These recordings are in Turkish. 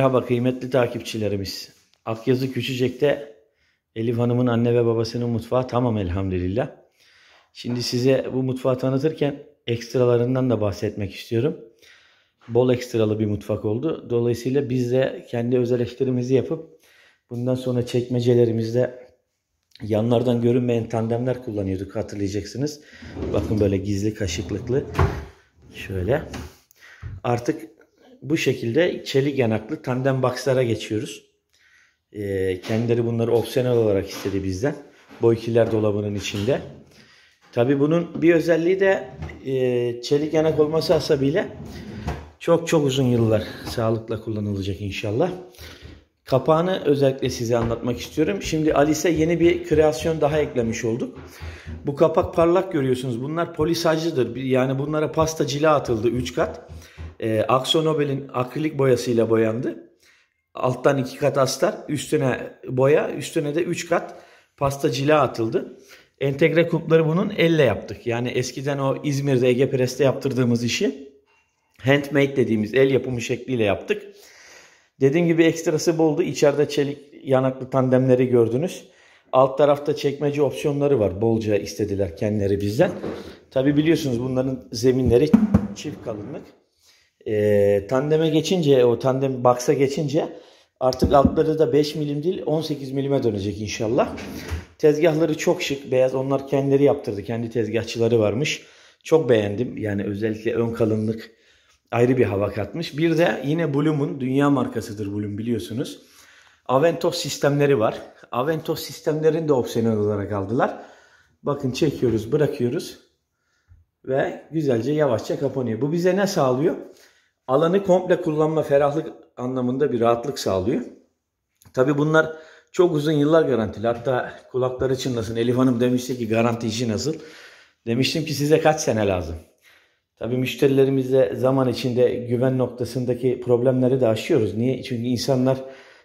Merhaba kıymetli takipçilerimiz. Akyazı Küçücek'te Elif Hanım'ın anne ve babasının mutfağı tamam elhamdülillah. Şimdi size bu mutfağı tanıtırken ekstralarından da bahsetmek istiyorum. Bol ekstralı bir mutfak oldu. Dolayısıyla biz de kendi öz eleştirimizi yapıp bundan sonra çekmecelerimizde yanlardan görünmeyen tandemler kullanıyorduk hatırlayacaksınız. Bakın böyle gizli kaşıklıklı. Şöyle. Artık bu şekilde çelik yanaklı tandem boxlara geçiyoruz. E, kendileri bunları opsiyonel olarak istedi bizden. Boykiler dolabının içinde. Tabi bunun bir özelliği de e, çelik yanak olması hasabıyla çok çok uzun yıllar sağlıkla kullanılacak inşallah. Kapağını özellikle size anlatmak istiyorum. Şimdi Alice'e yeni bir kreasyon daha eklemiş olduk. Bu kapak parlak görüyorsunuz. Bunlar polisajlıdır. Yani bunlara pasta cila atıldı 3 kat. E, ee, Aksonobil'in akrilik boyasıyla boyandı. Alttan iki kat astar, üstüne boya, üstüne de üç kat pasta cila atıldı. Entegre kupları bunun elle yaptık. Yani eskiden o İzmir'de Ege Pres'te yaptırdığımız işi handmade dediğimiz el yapımı şekliyle yaptık. Dediğim gibi ekstrası boldu. İçeride çelik yanaklı tandemleri gördünüz. Alt tarafta çekmece opsiyonları var. Bolca istediler kendileri bizden. Tabi biliyorsunuz bunların zeminleri çift kalınlık. E, tandeme geçince o tandem baksa geçince artık altları da 5 milim değil 18 milime dönecek inşallah. Tezgahları çok şık beyaz onlar kendileri yaptırdı kendi tezgahçıları varmış. Çok beğendim yani özellikle ön kalınlık ayrı bir hava katmış. Bir de yine Bloom'un dünya markasıdır Bloom biliyorsunuz. Aventos sistemleri var. Aventos sistemlerini de opsiyonel olarak aldılar. Bakın çekiyoruz, bırakıyoruz ve güzelce yavaşça kapanıyor. Bu bize ne sağlıyor? alanı komple kullanma ferahlık anlamında bir rahatlık sağlıyor. Tabi bunlar çok uzun yıllar garantili. Hatta kulakları çınlasın. Elif Hanım demişti ki garanti işi nasıl? Demiştim ki size kaç sene lazım? Tabi müşterilerimize zaman içinde güven noktasındaki problemleri de aşıyoruz. Niye? Çünkü insanlar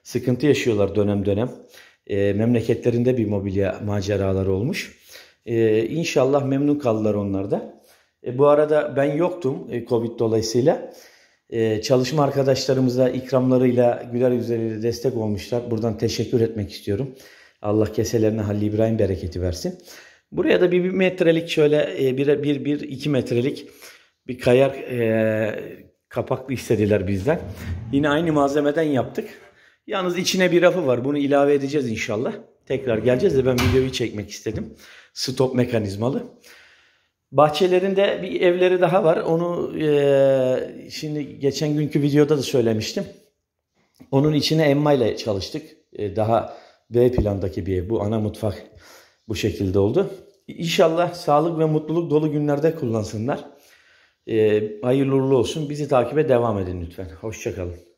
sıkıntı yaşıyorlar dönem dönem. E, memleketlerinde bir mobilya maceraları olmuş. E, inşallah memnun kaldılar onlar da. E, bu arada ben yoktum e, Covid dolayısıyla. Ee, çalışma arkadaşlarımıza ikramlarıyla güler yüzleriyle destek olmuşlar. Buradan teşekkür etmek istiyorum. Allah keselerine Halil İbrahim bereketi versin. Buraya da bir, bir metrelik şöyle e, bir, bir, bir iki metrelik bir kayar e, kapaklı istediler bizden. Yine aynı malzemeden yaptık. Yalnız içine bir rafı var. Bunu ilave edeceğiz inşallah. Tekrar geleceğiz de ben videoyu çekmek istedim. Stop mekanizmalı. Bahçelerinde bir evleri daha var. Onu e, şimdi geçen günkü videoda da söylemiştim. Onun içine Emma ile çalıştık. E, daha B plandaki bir ev. Bu ana mutfak bu şekilde oldu. İnşallah sağlık ve mutluluk dolu günlerde kullansınlar. E, hayırlı uğurlu olsun. Bizi takibe devam edin lütfen. Hoşçakalın.